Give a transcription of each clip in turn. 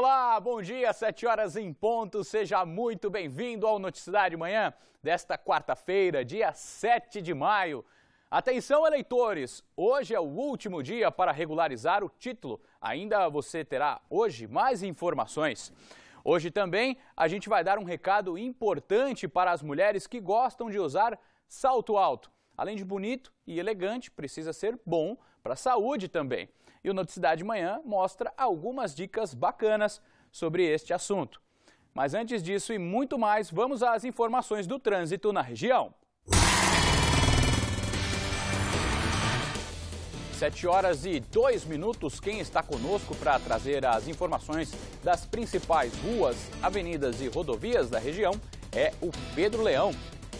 Olá, bom dia, 7 horas em ponto. Seja muito bem-vindo ao Noticidade Manhã desta quarta-feira, dia 7 de maio. Atenção, eleitores! Hoje é o último dia para regularizar o título. Ainda você terá hoje mais informações. Hoje também a gente vai dar um recado importante para as mulheres que gostam de usar salto alto. Além de bonito e elegante, precisa ser bom para a saúde também. E o Noticidade Manhã mostra algumas dicas bacanas sobre este assunto. Mas antes disso e muito mais, vamos às informações do trânsito na região. 7 horas e 2 minutos. Quem está conosco para trazer as informações das principais ruas, avenidas e rodovias da região é o Pedro Leão.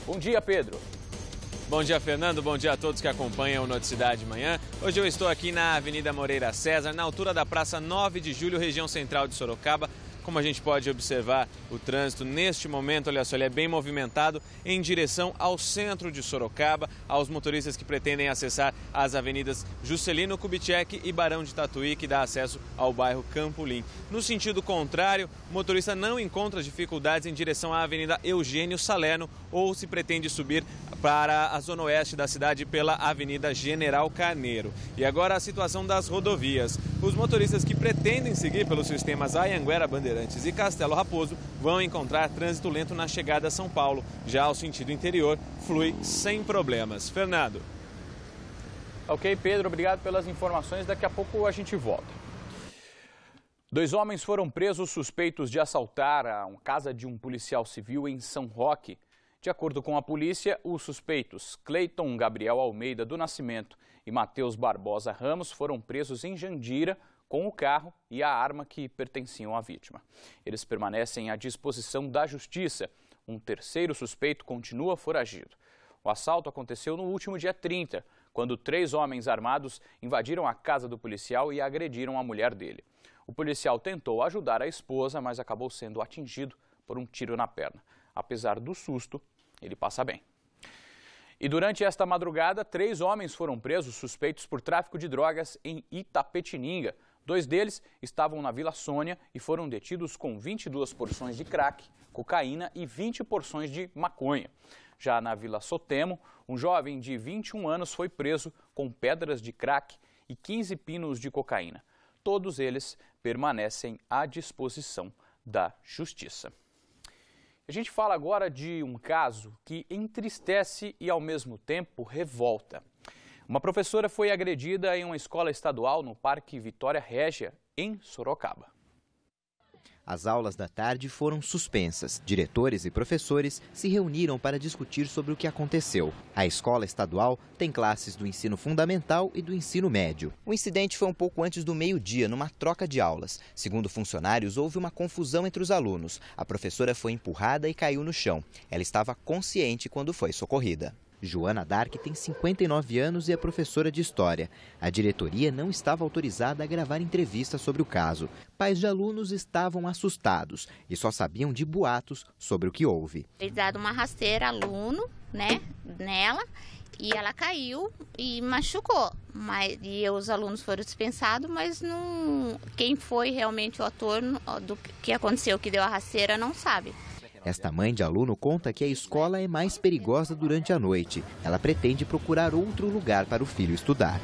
Bom dia, Pedro. Bom dia, Fernando. Bom dia a todos que acompanham o Noticidade Manhã. Hoje eu estou aqui na Avenida Moreira César, na altura da Praça 9 de Julho, região central de Sorocaba. Como a gente pode observar, o trânsito neste momento, olha só, ele é bem movimentado em direção ao centro de Sorocaba, aos motoristas que pretendem acessar as avenidas Juscelino Kubitschek e Barão de Tatuí, que dá acesso ao bairro Campolim. No sentido contrário, o motorista não encontra dificuldades em direção à Avenida Eugênio Salerno ou se pretende subir para a zona oeste da cidade pela Avenida General Carneiro. E agora a situação das rodovias. Os motoristas que pretendem seguir pelos sistemas Ayanguera, Bandeirantes e Castelo Raposo vão encontrar trânsito lento na chegada a São Paulo. Já o sentido interior flui sem problemas. Fernando. Ok, Pedro, obrigado pelas informações. Daqui a pouco a gente volta. Dois homens foram presos suspeitos de assaltar a casa de um policial civil em São Roque. De acordo com a polícia, os suspeitos Cleiton Gabriel Almeida do Nascimento e Matheus Barbosa Ramos foram presos em Jandira com o carro e a arma que pertenciam à vítima. Eles permanecem à disposição da justiça. Um terceiro suspeito continua foragido. O assalto aconteceu no último dia 30, quando três homens armados invadiram a casa do policial e agrediram a mulher dele. O policial tentou ajudar a esposa, mas acabou sendo atingido por um tiro na perna. Apesar do susto, ele passa bem. E durante esta madrugada, três homens foram presos suspeitos por tráfico de drogas em Itapetininga. Dois deles estavam na Vila Sônia e foram detidos com 22 porções de crack, cocaína e 20 porções de maconha. Já na Vila Sotemo, um jovem de 21 anos foi preso com pedras de crack e 15 pinos de cocaína. Todos eles permanecem à disposição da Justiça. A gente fala agora de um caso que entristece e, ao mesmo tempo, revolta. Uma professora foi agredida em uma escola estadual no Parque Vitória Régia, em Sorocaba. As aulas da tarde foram suspensas. Diretores e professores se reuniram para discutir sobre o que aconteceu. A escola estadual tem classes do ensino fundamental e do ensino médio. O incidente foi um pouco antes do meio-dia, numa troca de aulas. Segundo funcionários, houve uma confusão entre os alunos. A professora foi empurrada e caiu no chão. Ela estava consciente quando foi socorrida. Joana Dark tem 59 anos e é professora de História. A diretoria não estava autorizada a gravar entrevista sobre o caso. Pais de alunos estavam assustados e só sabiam de boatos sobre o que houve. Eles deram uma rasteira aluno, né, nela, e ela caiu e machucou. Mas, e os alunos foram dispensados, mas não, quem foi realmente o ator do que aconteceu, que deu a rasteira, não sabe. Esta mãe de aluno conta que a escola é mais perigosa durante a noite. Ela pretende procurar outro lugar para o filho estudar.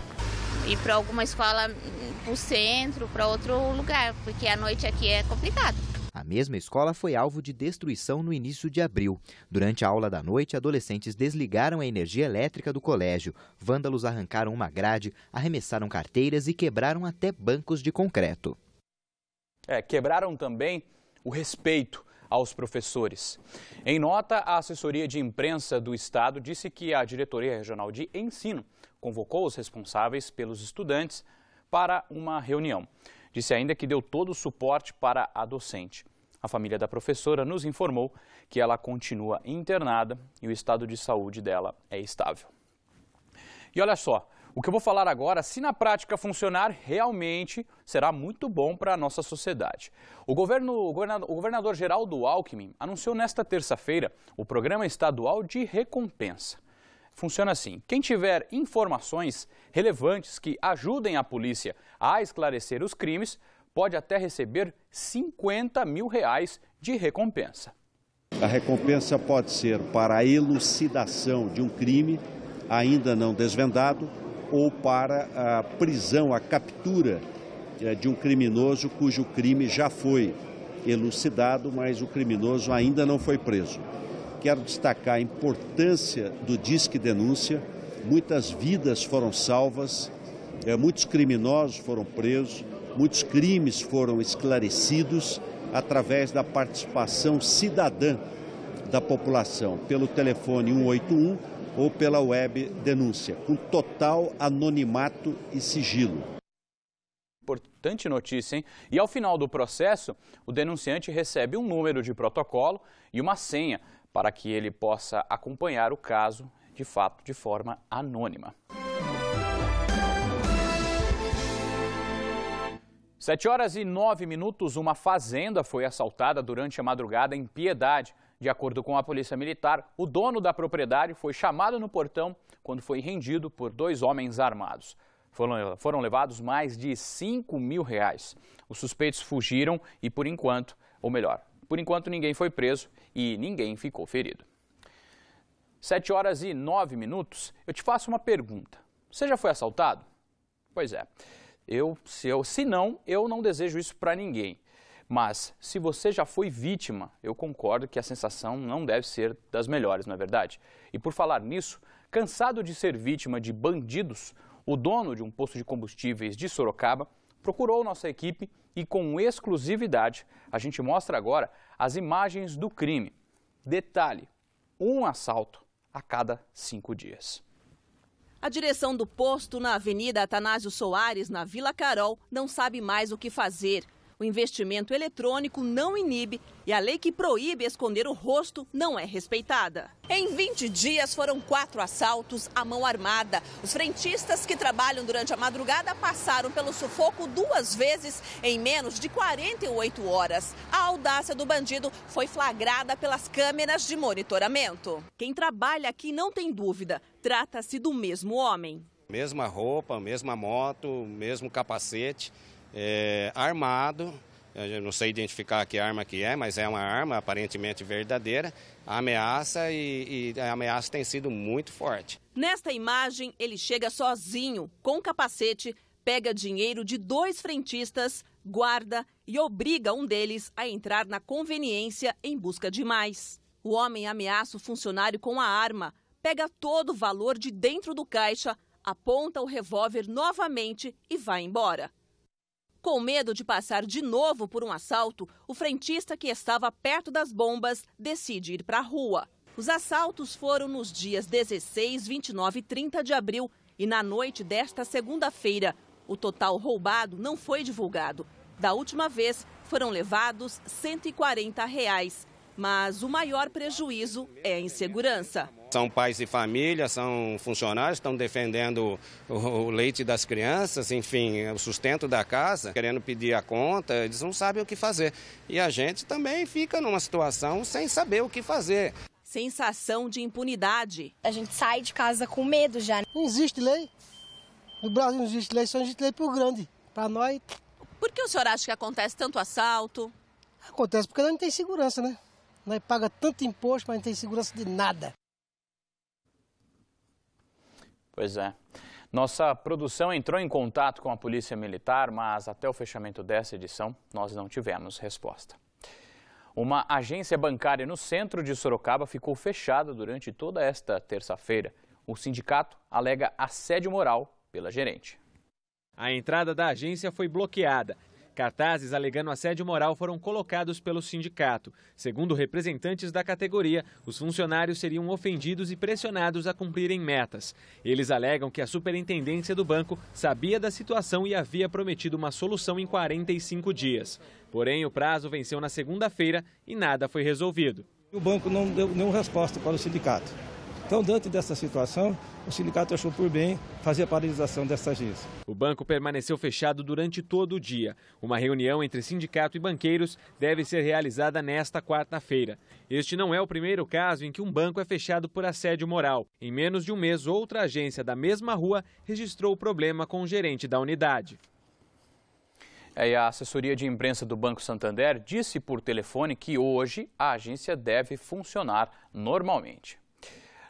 Ir para alguma escola, para o centro, para outro lugar, porque a noite aqui é complicado. A mesma escola foi alvo de destruição no início de abril. Durante a aula da noite, adolescentes desligaram a energia elétrica do colégio. Vândalos arrancaram uma grade, arremessaram carteiras e quebraram até bancos de concreto. É, quebraram também o respeito aos professores. Em nota, a assessoria de imprensa do Estado disse que a Diretoria Regional de Ensino convocou os responsáveis pelos estudantes para uma reunião. Disse ainda que deu todo o suporte para a docente. A família da professora nos informou que ela continua internada e o estado de saúde dela é estável. E olha só, o que eu vou falar agora, se na prática funcionar, realmente será muito bom para a nossa sociedade. O, governo, o, governador, geral do Geraldo Alckmin anunciou nesta terça-feira o Programa Estadual de Recompensa. Funciona assim: quem tiver informações relevantes que ajudem a polícia a esclarecer os crimes pode até receber 50 mil reais de recompensa. A recompensa pode ser para a elucidação de um crime ainda não desvendado ou para a prisão, a captura eh, de um criminoso cujo crime já foi elucidado, mas o criminoso ainda não foi preso. Quero destacar a importância do Disque Denúncia. Muitas vidas foram salvas, eh, muitos criminosos foram presos, muitos crimes foram esclarecidos através da participação cidadã da população pelo telefone 181 ou pela web denúncia, com total anonimato e sigilo importante notícia, hein? E ao final do processo, o denunciante recebe um número de protocolo e uma senha para que ele possa acompanhar o caso, de fato, de forma anônima. 7 horas e 9 minutos, uma fazenda foi assaltada durante a madrugada em Piedade. De acordo com a Polícia Militar, o dono da propriedade foi chamado no portão quando foi rendido por dois homens armados. Foram, foram levados mais de 5 mil reais. Os suspeitos fugiram e, por enquanto, ou melhor, por enquanto ninguém foi preso e ninguém ficou ferido. 7 horas e 9 minutos, eu te faço uma pergunta. Você já foi assaltado? Pois é. Eu, se, eu, se não, eu não desejo isso para ninguém. Mas se você já foi vítima, eu concordo que a sensação não deve ser das melhores, não é verdade? E por falar nisso, cansado de ser vítima de bandidos, o dono de um posto de combustíveis de Sorocaba procurou nossa equipe e com exclusividade a gente mostra agora as imagens do crime. Detalhe, um assalto a cada cinco dias. A direção do posto na Avenida Atanásio Soares, na Vila Carol, não sabe mais o que fazer o investimento eletrônico não inibe e a lei que proíbe esconder o rosto não é respeitada. Em 20 dias foram quatro assaltos à mão armada. Os frentistas que trabalham durante a madrugada passaram pelo sufoco duas vezes em menos de 48 horas. A audácia do bandido foi flagrada pelas câmeras de monitoramento. Quem trabalha aqui não tem dúvida, trata-se do mesmo homem. Mesma roupa, mesma moto, mesmo capacete é, armado, eu não sei identificar que arma que é, mas é uma arma aparentemente verdadeira, a ameaça e, e, a ameaça tem sido muito forte. Nesta imagem, ele chega sozinho, com capacete, pega dinheiro de dois frentistas, guarda e obriga um deles a entrar na conveniência em busca de mais. O homem ameaça o funcionário com a arma, pega todo o valor de dentro do caixa, aponta o revólver novamente e vai embora. Com medo de passar de novo por um assalto, o frentista que estava perto das bombas decide ir para a rua. Os assaltos foram nos dias 16, 29 e 30 de abril e na noite desta segunda-feira. O total roubado não foi divulgado. Da última vez, foram levados R$ 140, reais, mas o maior prejuízo é a insegurança são pais e família, são funcionários, estão defendendo o leite das crianças, enfim, o sustento da casa, querendo pedir a conta, eles não sabem o que fazer. E a gente também fica numa situação sem saber o que fazer. Sensação de impunidade. A gente sai de casa com medo já. Não existe lei. No Brasil não existe lei, só existe lei pro grande. Para nós. Por que o senhor acha que acontece tanto assalto? Acontece porque nós não tem segurança, né? Nós paga tanto imposto, mas não tem segurança de nada. Pois é. Nossa produção entrou em contato com a Polícia Militar, mas até o fechamento dessa edição nós não tivemos resposta. Uma agência bancária no centro de Sorocaba ficou fechada durante toda esta terça-feira. O sindicato alega assédio moral pela gerente. A entrada da agência foi bloqueada Cartazes alegando assédio moral foram colocados pelo sindicato. Segundo representantes da categoria, os funcionários seriam ofendidos e pressionados a cumprirem metas. Eles alegam que a superintendência do banco sabia da situação e havia prometido uma solução em 45 dias. Porém, o prazo venceu na segunda-feira e nada foi resolvido. O banco não deu nenhuma resposta para o sindicato. Então, diante dessa situação, o sindicato achou por bem fazer a paralisação dessa agência. O banco permaneceu fechado durante todo o dia. Uma reunião entre sindicato e banqueiros deve ser realizada nesta quarta-feira. Este não é o primeiro caso em que um banco é fechado por assédio moral. Em menos de um mês, outra agência da mesma rua registrou o problema com o gerente da unidade. É, a assessoria de imprensa do Banco Santander disse por telefone que hoje a agência deve funcionar normalmente.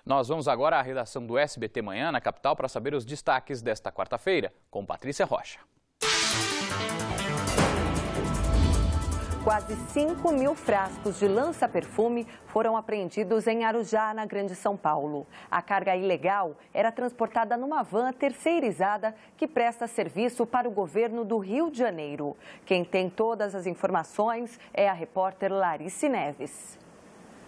Nós vamos agora à redação do SBT Manhã, na capital, para saber os destaques desta quarta-feira, com Patrícia Rocha. Quase 5 mil frascos de lança-perfume foram apreendidos em Arujá, na Grande São Paulo. A carga ilegal era transportada numa van terceirizada que presta serviço para o governo do Rio de Janeiro. Quem tem todas as informações é a repórter Larice Neves.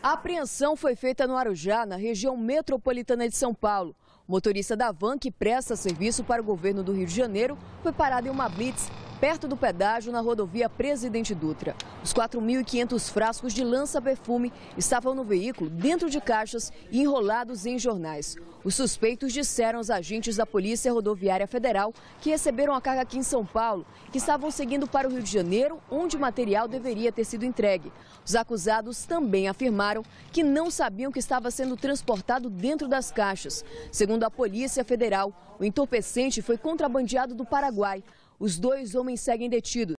A apreensão foi feita no Arujá, na região metropolitana de São Paulo. O motorista da van que presta serviço para o governo do Rio de Janeiro foi parado em uma blitz perto do pedágio na rodovia Presidente Dutra. Os 4.500 frascos de lança-perfume estavam no veículo dentro de caixas e enrolados em jornais. Os suspeitos disseram aos agentes da Polícia Rodoviária Federal que receberam a carga aqui em São Paulo, que estavam seguindo para o Rio de Janeiro, onde o material deveria ter sido entregue. Os acusados também afirmaram que não sabiam que estava sendo transportado dentro das caixas. Segundo a Polícia Federal, o entorpecente foi contrabandeado do Paraguai. Os dois homens seguem detidos.